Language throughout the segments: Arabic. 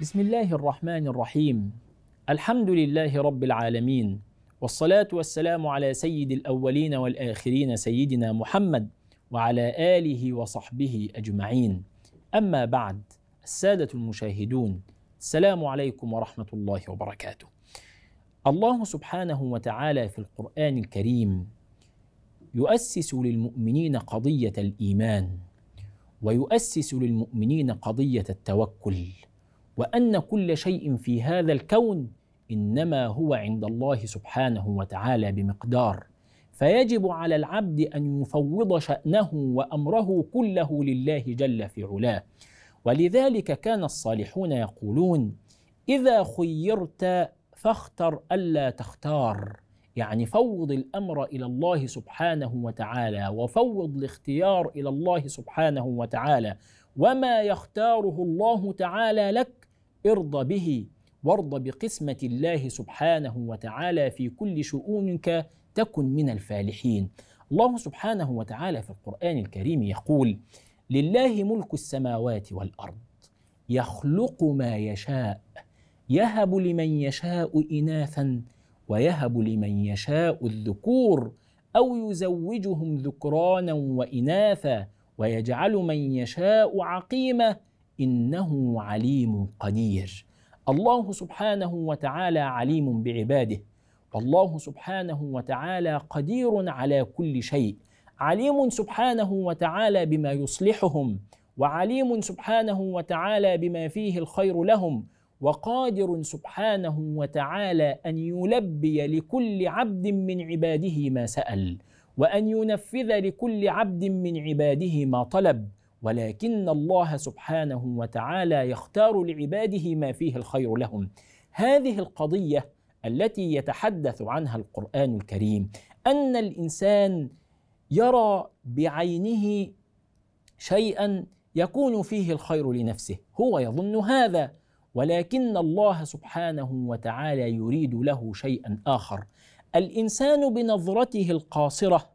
بسم الله الرحمن الرحيم الحمد لله رب العالمين والصلاة والسلام على سيد الأولين والآخرين سيدنا محمد وعلى آله وصحبه أجمعين أما بعد السادة المشاهدون السلام عليكم ورحمة الله وبركاته الله سبحانه وتعالى في القرآن الكريم يؤسس للمؤمنين قضية الإيمان ويؤسس للمؤمنين قضية التوكل وان كل شيء في هذا الكون انما هو عند الله سبحانه وتعالى بمقدار فيجب على العبد ان يفوض شانه وامره كله لله جل في علاه ولذلك كان الصالحون يقولون اذا خيرت فاختر الا تختار يعني فوض الامر الى الله سبحانه وتعالى وفوض الاختيار الى الله سبحانه وتعالى وما يختاره الله تعالى لك ارض به وارض بقسمة الله سبحانه وتعالى في كل شؤونك تكن من الفالحين. الله سبحانه وتعالى في القرآن الكريم يقول: لله ملك السماوات والأرض يخلق ما يشاء يهب لمن يشاء إناثا ويهب لمن يشاء الذكور أو يزوجهم ذكرانا وإناثا ويجعل من يشاء عقيمه انه عليم قدير الله سبحانه وتعالى عليم بعباده والله سبحانه وتعالى قدير على كل شيء عليم سبحانه وتعالى بما يصلحهم وعليم سبحانه وتعالى بما فيه الخير لهم وقادر سبحانه وتعالى ان يلبي لكل عبد من عباده ما سال وان ينفذ لكل عبد من عباده ما طلب ولكن الله سبحانه وتعالى يختار لعباده ما فيه الخير لهم هذه القضيه التي يتحدث عنها القران الكريم ان الانسان يرى بعينه شيئا يكون فيه الخير لنفسه هو يظن هذا ولكن الله سبحانه وتعالى يريد له شيئا اخر الانسان بنظرته القاصره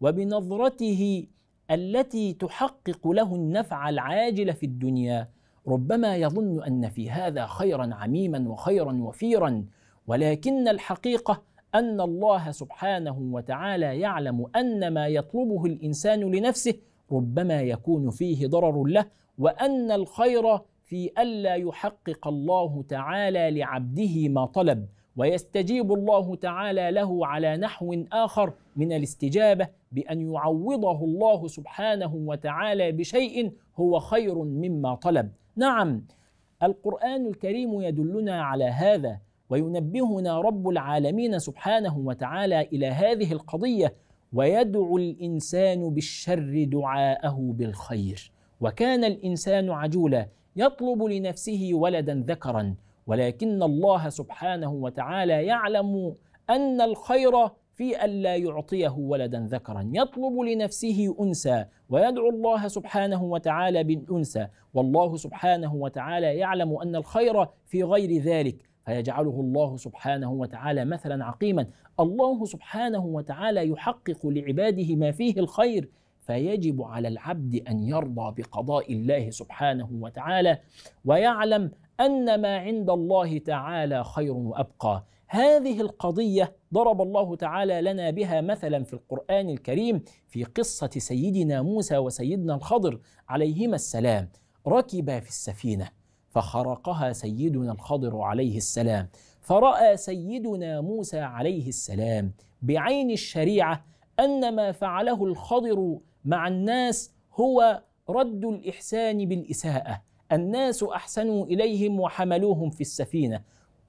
وبنظرته التي تحقق له النفع العاجل في الدنيا ربما يظن ان في هذا خيرا عميما وخيرا وفيرا ولكن الحقيقه ان الله سبحانه وتعالى يعلم ان ما يطلبه الانسان لنفسه ربما يكون فيه ضرر له وان الخير في الا يحقق الله تعالى لعبده ما طلب ويستجيب الله تعالى له على نحو اخر من الاستجابه بان يعوضه الله سبحانه وتعالى بشيء هو خير مما طلب نعم القران الكريم يدلنا على هذا وينبهنا رب العالمين سبحانه وتعالى الى هذه القضيه ويدعو الانسان بالشر دعاءه بالخير وكان الانسان عجولا يطلب لنفسه ولدا ذكرا ولكن الله سبحانه وتعالى يعلم ان الخير في ألا يعطيه ولدا ذكرا يطلب لنفسه أنثى ويدعو الله سبحانه وتعالى بالأنثى والله سبحانه وتعالى يعلم أن الخير في غير ذلك فيجعله الله سبحانه وتعالى مثلا عقيما الله سبحانه وتعالى يحقق لعباده ما فيه الخير فيجب على العبد أن يرضى بقضاء الله سبحانه وتعالى ويعلم ان ما عند الله تعالى خير وابقى هذه القضيه ضرب الله تعالى لنا بها مثلا في القران الكريم في قصه سيدنا موسى وسيدنا الخضر عليهما السلام ركبا في السفينه فخرقها سيدنا الخضر عليه السلام فراى سيدنا موسى عليه السلام بعين الشريعه ان ما فعله الخضر مع الناس هو رد الاحسان بالاساءه الناس احسنوا اليهم وحملوهم في السفينه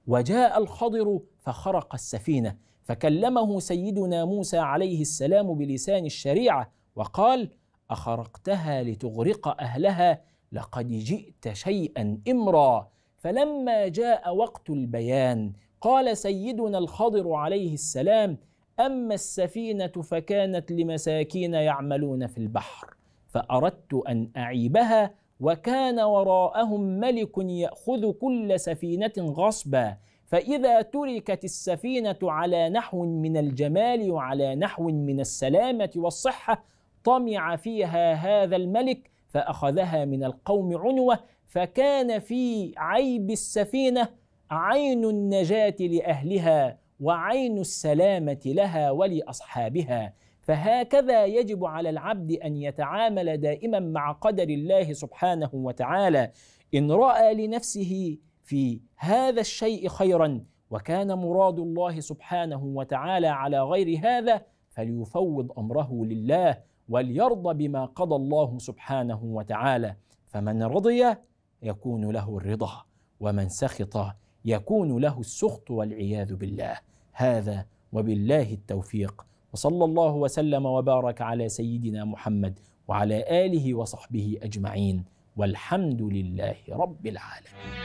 وجاء الخضر فخرق السفينه فكلمه سيدنا موسى عليه السلام بلسان الشريعه وقال اخرقتها لتغرق اهلها لقد جئت شيئا امرا فلما جاء وقت البيان قال سيدنا الخضر عليه السلام اما السفينه فكانت لمساكين يعملون في البحر فاردت ان اعيبها وكان وراءهم ملك ياخذ كل سفينه غصبا فاذا تركت السفينه على نحو من الجمال وعلى نحو من السلامه والصحه طمع فيها هذا الملك فاخذها من القوم عنوه فكان في عيب السفينه عين النجاه لاهلها وعين السلامه لها ولاصحابها فهكذا يجب على العبد ان يتعامل دائما مع قدر الله سبحانه وتعالى ان راى لنفسه في هذا الشيء خيرا وكان مراد الله سبحانه وتعالى على غير هذا فليفوض امره لله وليرضى بما قضى الله سبحانه وتعالى فمن رضي يكون له الرضا ومن سخط يكون له السخط والعياذ بالله هذا وبالله التوفيق وصلى الله وسلم وبارك على سيدنا محمد وعلى اله وصحبه اجمعين والحمد لله رب العالمين